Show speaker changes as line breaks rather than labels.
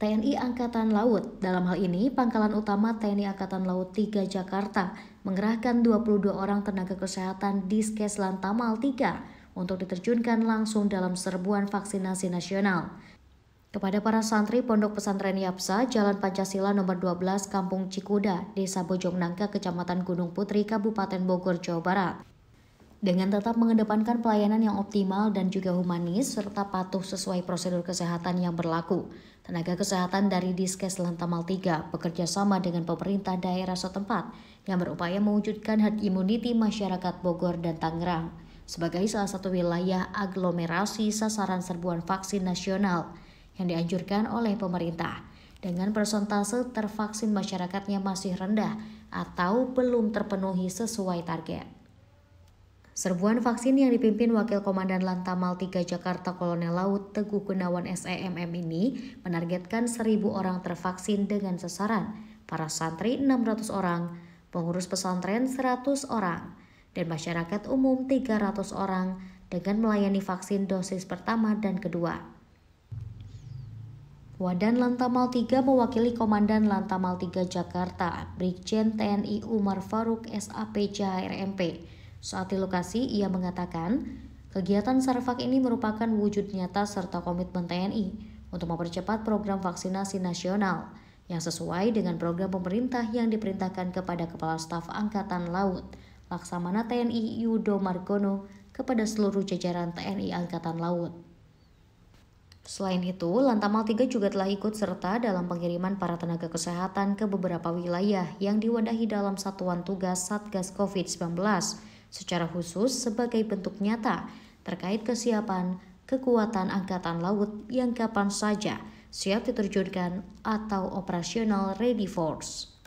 TNI Angkatan Laut, dalam hal ini Pangkalan Utama TNI Angkatan Laut 3 Jakarta, mengerahkan 22 orang tenaga kesehatan di Skes Lantamal 3 untuk diterjunkan langsung dalam serbuan vaksinasi nasional. Kepada para santri Pondok Pesantren Yapsa, Jalan Pancasila nomor 12 Kampung Cikuda, Desa Bojong Nangka, Kecamatan Gunung Putri, Kabupaten Bogor, Jawa Barat dengan tetap mengedepankan pelayanan yang optimal dan juga humanis serta patuh sesuai prosedur kesehatan yang berlaku. Tenaga kesehatan dari Diskes Lantamal 3 bekerja sama dengan pemerintah daerah setempat yang berupaya mewujudkan herd immunity masyarakat Bogor dan Tangerang sebagai salah satu wilayah aglomerasi sasaran serbuan vaksin nasional yang dianjurkan oleh pemerintah dengan persentase tervaksin masyarakatnya masih rendah atau belum terpenuhi sesuai target. Serbuan vaksin yang dipimpin Wakil Komandan Lantamal 3 Jakarta Kolonel Laut Teguh Gunawan SEMM ini menargetkan 1.000 orang tervaksin dengan sasaran, para santri 600 orang, pengurus pesantren 100 orang, dan masyarakat umum 300 orang dengan melayani vaksin dosis pertama dan kedua. Wadan Lantamal 3 mewakili Komandan Lantamal 3 Jakarta, Brigjen TNI Umar Faruk SAP CHRMP, saat di lokasi, ia mengatakan, kegiatan Sarvak ini merupakan wujud nyata serta komitmen TNI untuk mempercepat program vaksinasi nasional yang sesuai dengan program pemerintah yang diperintahkan kepada Kepala Staf Angkatan Laut Laksamana TNI Yudo Margono kepada seluruh jajaran TNI Angkatan Laut. Selain itu, Lantamal 3 juga telah ikut serta dalam pengiriman para tenaga kesehatan ke beberapa wilayah yang diwadahi dalam satuan tugas Satgas COVID-19 secara khusus sebagai bentuk nyata terkait kesiapan kekuatan Angkatan Laut yang kapan saja siap diterjunkan atau operasional ready force.